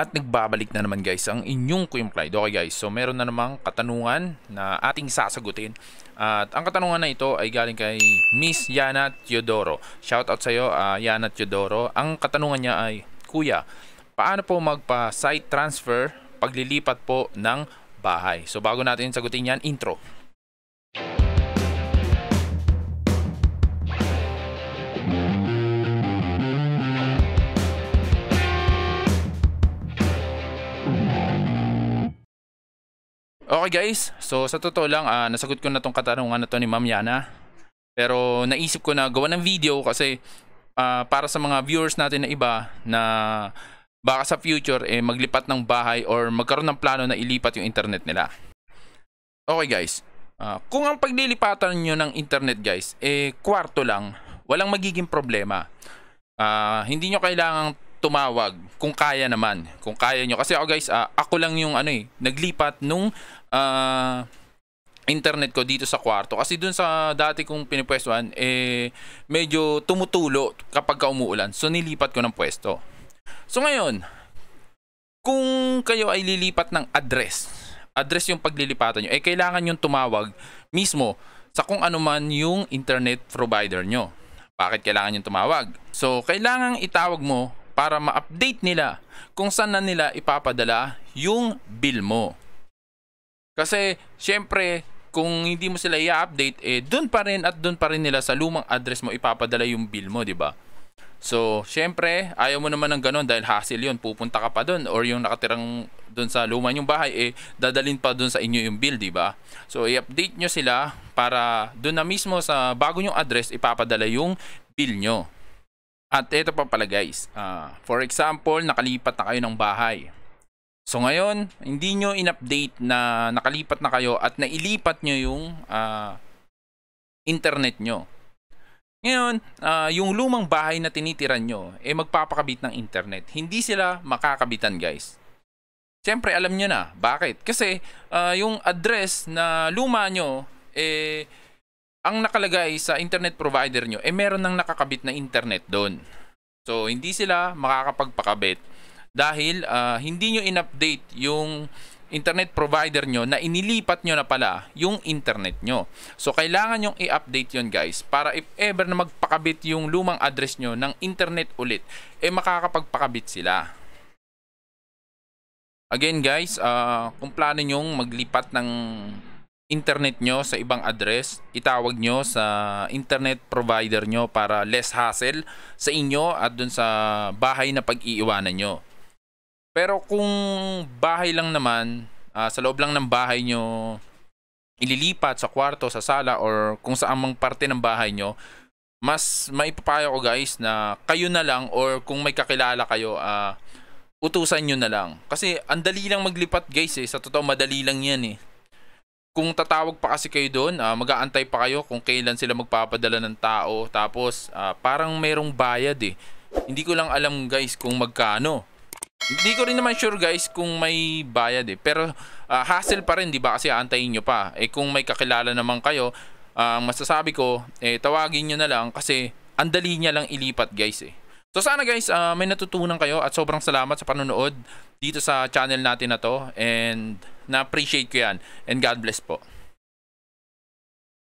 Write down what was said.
At nagbabalik na naman guys ang inyong Kuya Quimplied. Okay guys, so meron na namang katanungan na ating sasagutin. At ang katanungan na ito ay galing kay Miss Yana Teodoro. Shout out sa iyo uh, ah, Yana Teodoro. Ang katanungan niya ay, Kuya, paano po magpa-site transfer paglilipat po ng bahay? So bago natin sagutin yan, intro. Okay guys, so sa totoo lang, uh, nasagot ko na tong katanungan na to ni Ma'am Yana. Pero naisip ko na gawa ng video kasi uh, para sa mga viewers natin na iba na baka sa future eh, maglipat ng bahay or magkaroon ng plano na ilipat yung internet nila. Okay guys, uh, kung ang paglilipatan nyo ng internet guys, eh kwarto lang, walang magiging problema. Uh, hindi nyo kailangang tumawag kung kaya naman. Kung kaya nyo. Kasi ako oh guys, uh, ako lang yung ano eh, naglipat nung uh, internet ko dito sa kwarto kasi dun sa dati kong pinipwestuhan eh medyo tumutulo kapag ka umuulan so nilipat ko ng pwesto so ngayon kung kayo ay lilipat ng address address yung paglilipatan nyo eh kailangan yung tumawag mismo sa kung ano man yung internet provider nyo bakit kailangan yung tumawag so kailangan itawag mo para ma-update nila kung saan na nila ipapadala yung bill mo. Kasi syempre, kung hindi mo sila i-update, eh doon pa rin at doon pa rin nila sa lumang address mo ipapadala yung bill mo, di ba? So, syempre, ayaw mo naman ng ganun dahil hassle yun. Pupunta ka pa doon or yung nakatirang doon sa luma yung bahay, eh, dadalin pa doon sa inyo yung bill, di ba? So, i-update nyo sila para doon na mismo sa bago yung address, ipapadala yung bill nyo. At ito pa pala guys, uh, for example, nakalipat na kayo ng bahay. So ngayon, hindi nyo in-update na nakalipat na kayo at nailipat nyo yung uh, internet nyo. Ngayon, uh, yung lumang bahay na tinitiran nyo, eh magpapakabit ng internet. Hindi sila makakabitan guys. Siyempre, alam nyo na. Bakit? Kasi uh, yung address na luma nyo, eh ang nakalagay sa internet provider nyo, eh meron nang nakakabit na internet doon. So, hindi sila makakapagpakabit dahil uh, hindi nyo in-update yung internet provider nyo na inilipat nyo na pala yung internet nyo. So, kailangan nyong i-update yon guys para if ever na magpakabit yung lumang address nyo ng internet ulit, eh makakapagpakabit sila. Again guys, uh, kung plano nyong maglipat ng internet nyo sa ibang address, itawag nyo sa internet provider nyo para less hassle sa inyo at dun sa bahay na pag-iiwanan nyo. Pero kung bahay lang naman, uh, sa loob lang ng bahay nyo ililipat sa kwarto, sa sala or kung sa amang parte ng bahay nyo, mas maipapayo ko guys na kayo na lang or kung may kakilala kayo, uh, utusan nyo na lang. Kasi ang dali lang maglipat guys eh. Sa totoo, madali lang yan eh kung tatawag pa kasi kayo doon, uh, mag-aantay pa kayo kung kailan sila magpapadala ng tao. Tapos, uh, parang merong bayad eh. Hindi ko lang alam guys kung magkano. Hindi ko rin naman sure guys kung may bayad eh. Pero uh, hassle pa rin, di ba? Kasi aantayin nyo pa. Eh kung may kakilala naman kayo, ang uh, masasabi ko, eh tawagin nyo na lang kasi ang dali niya lang ilipat guys eh. So sana guys, uh, may natutunan kayo at sobrang salamat sa panonood dito sa channel natin na to. And na-appreciate ko yan. And God bless po.